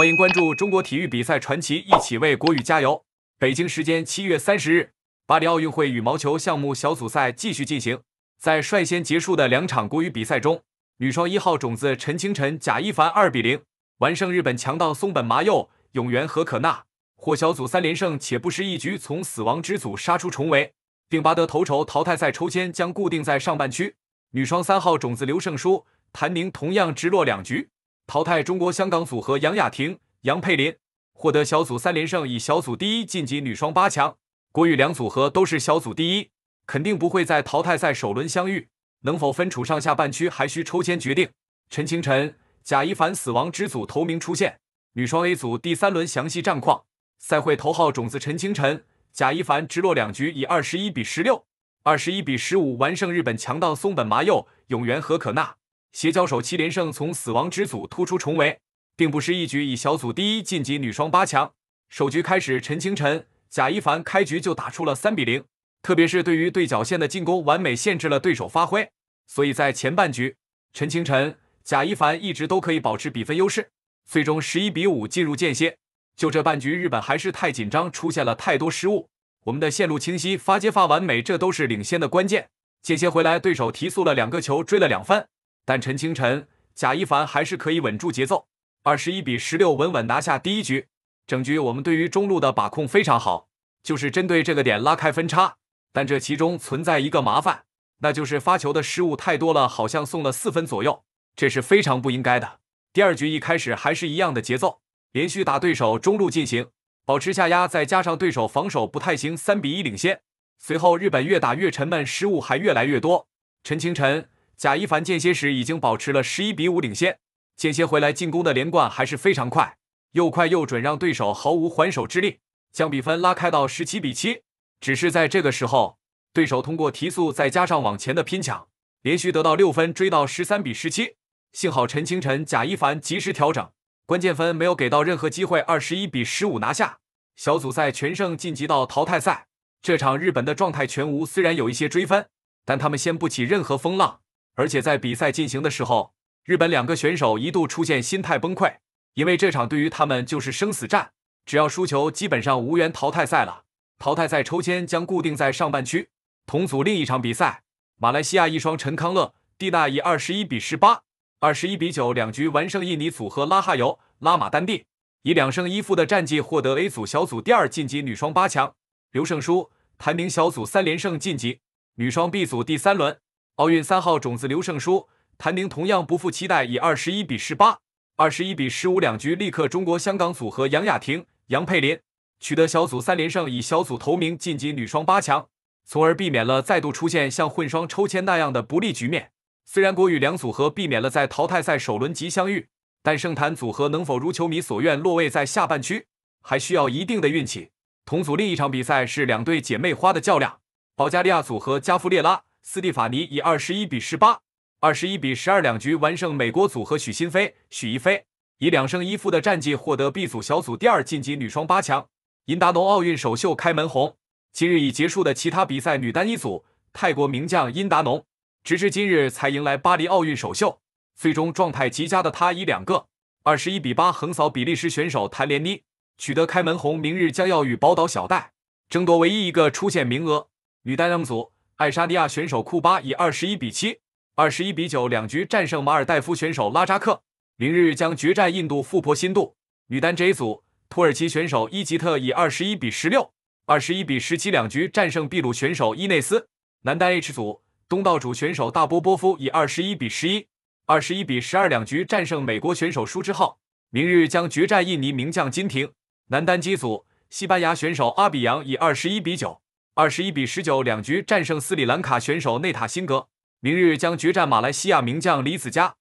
欢迎关注中国体育比赛传奇，一起为国羽加油！北京时间七月三十日，巴黎奥运会羽毛球项目小组赛继续进行。在率先结束的两场国羽比赛中，女双一号种子陈清晨贾一凡二比零完胜日本强盗松本麻佑永原和可娜，获小组三连胜且不失一局，从死亡之组杀出重围，并拔得头筹。淘汰赛抽签将固定在上半区。女双三号种子刘胜书谭宁同样直落两局。淘汰中国香港组合杨雅婷、杨佩林，获得小组三连胜，以小组第一晋级女双八强。国羽两组合都是小组第一，肯定不会在淘汰赛首轮相遇，能否分处上下半区还需抽签决定。陈清晨、贾一凡死亡之组头名出现。女双 A 组第三轮详细战况：赛会头号种子陈清晨、贾一凡直落两局，以二十一比十六、二十一比十五完胜日本强档松本麻佑、永原和可娜。协交手七连胜，从死亡之组突出重围，并不是一局以小组第一晋级女双八强。首局开始，陈清晨、贾一凡开局就打出了三比零，特别是对于对角线的进攻，完美限制了对手发挥。所以在前半局，陈清晨、贾一凡一直都可以保持比分优势，最终十一比五进入间歇。就这半局，日本还是太紧张，出现了太多失误。我们的线路清晰，发接发完美，这都是领先的关键。间歇回来，对手提速了两个球，追了两分。但陈清晨、贾一凡还是可以稳住节奏，二十一比十六稳稳拿下第一局。整局我们对于中路的把控非常好，就是针对这个点拉开分差。但这其中存在一个麻烦，那就是发球的失误太多了，好像送了四分左右，这是非常不应该的。第二局一开始还是一样的节奏，连续打对手中路进行，保持下压，再加上对手防守不太行，三比一领先。随后日本越打越沉闷，失误还越来越多。陈清晨。贾一凡间歇时已经保持了十一比五领先，间歇回来进攻的连贯还是非常快，又快又准，让对手毫无还手之力，将比分拉开到十七比七。只是在这个时候，对手通过提速再加上往前的拼抢，连续得到六分，追到十三比十七。幸好陈清晨、贾一凡及时调整，关键分没有给到任何机会，二十一比十五拿下小组赛全胜晋级到淘汰赛。这场日本的状态全无，虽然有一些追分，但他们掀不起任何风浪。而且在比赛进行的时候，日本两个选手一度出现心态崩溃，因为这场对于他们就是生死战，只要输球基本上无缘淘汰赛了。淘汰赛抽签将固定在上半区。同组另一场比赛，马来西亚一双陈康乐蒂娜以二十一比十八、二十一比九两局完胜印尼组合拉哈尤拉马丹蒂，以两胜一负的战绩获得 A 组小组第二，晋级女双八强。刘胜书排名小组三连胜晋级女双 B 组第三轮。奥运三号种子刘胜书、谭宁同样不负期待，以二十一比十八、二十一比十五两局，力克中国香港组合杨雅婷、杨佩林，取得小组三连胜，以小组头名晋级女双八强，从而避免了再度出现像混双抽签那样的不利局面。虽然国羽两组合避免了在淘汰赛首轮即相遇，但盛坛组合能否如球迷所愿落位在下半区，还需要一定的运气。同组另一场比赛是两队姐妹花的较量，保加利亚组合加夫列拉。斯蒂法尼以二十一比十八、二十一比十二两局完胜美国组合许昕飞、许一飞，以两胜一负的战绩获得 B 组小组第二，晋级女双八强。因达农奥运首秀开门红。今日已结束的其他比赛，女单一组，泰国名将殷达农，直至今日才迎来巴黎奥运首秀，最终状态极佳的她以两个二十一比八横扫比利时选手谭莲妮，取得开门红。明日将要与宝岛小戴争夺唯一一个出线名额。女单 M 组。爱沙尼亚选手库巴以二十一比七、二十一比九两局战胜马尔代夫选手拉扎克，明日将决战印度富婆新度女单 J 组，土耳其选手伊吉特以二十一比十六、二十一比十七两局战胜秘鲁选手伊内斯。男单 H 组，东道主选手大波波夫以二十一比十一、二十一比十二两局战胜美国选手舒之浩，明日将决战印尼名将金廷。男单机组，西班牙选手阿比扬以二十一比九。二十一比十九，两局战胜斯里兰卡选手内塔辛格，明日将决战马来西亚名将李子嘉。